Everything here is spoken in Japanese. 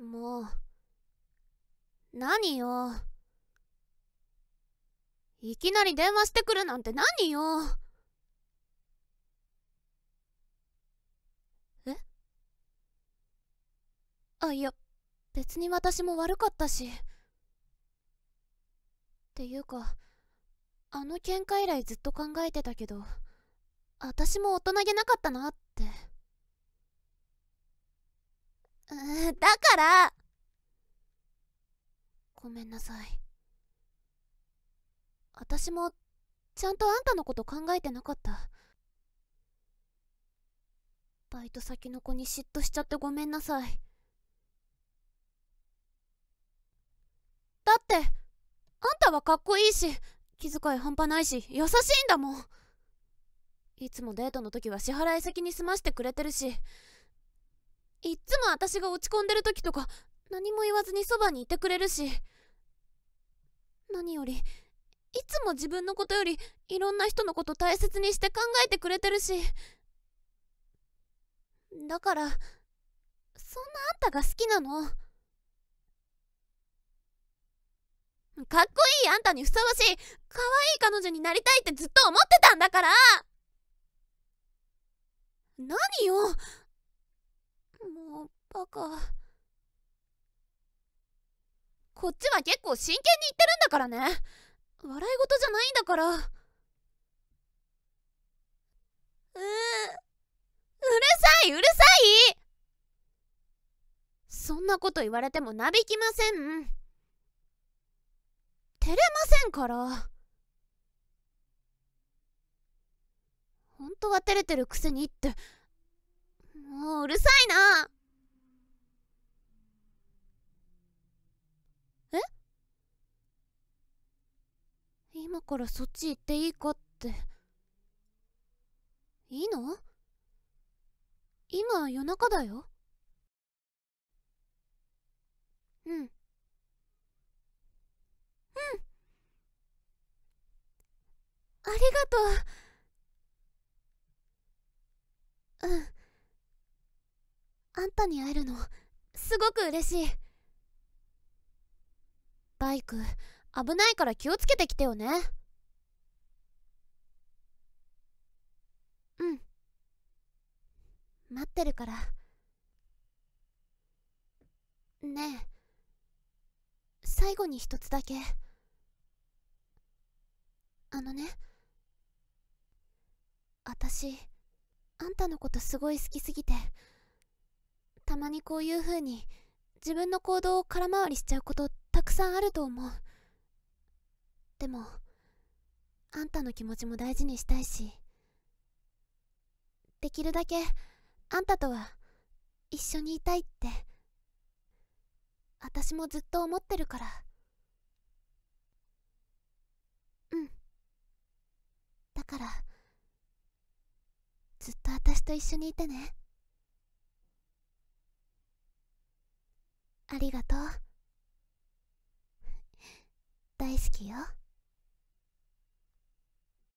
もう。何よ。いきなり電話してくるなんて何よ。えあ、いや、別に私も悪かったし。っていうか、あの喧嘩以来ずっと考えてたけど、私も大人げなかったなっからごめんなさい私もちゃんとあんたのこと考えてなかったバイト先の子に嫉妬しちゃってごめんなさいだってあんたはかっこいいし気遣い半端ないし優しいんだもんいつもデートの時は支払い先に済ましてくれてるしいっつも私が落ち込んでる時とか何も言わずにそばにいてくれるし何よりいつも自分のことよりいろんな人のこと大切にして考えてくれてるしだからそんなあんたが好きなのかっこいいあんたにふさわしい可愛い彼女になりたいってずっと思ってたんだから何よバカこっちは結構真剣に言ってるんだからね笑い事じゃないんだからううるさいうるさいそんなこと言われてもなびきません照れませんから本当は照れてるくせにってもううるさいな今からそっち行っていいかっていいの今夜中だようんうんありがとううんあんたに会えるのすごく嬉しいバイク危ないから気をつけてきてよねうん待ってるからねえ最後に一つだけあのね私あんたのことすごい好きすぎてたまにこういうふうに自分の行動を空回りしちゃうことたくさんあると思うでもあんたの気持ちも大事にしたいしできるだけあんたとは一緒にいたいって私もずっと思ってるからうんだからずっと私と一緒にいてねありがとう 大好きよ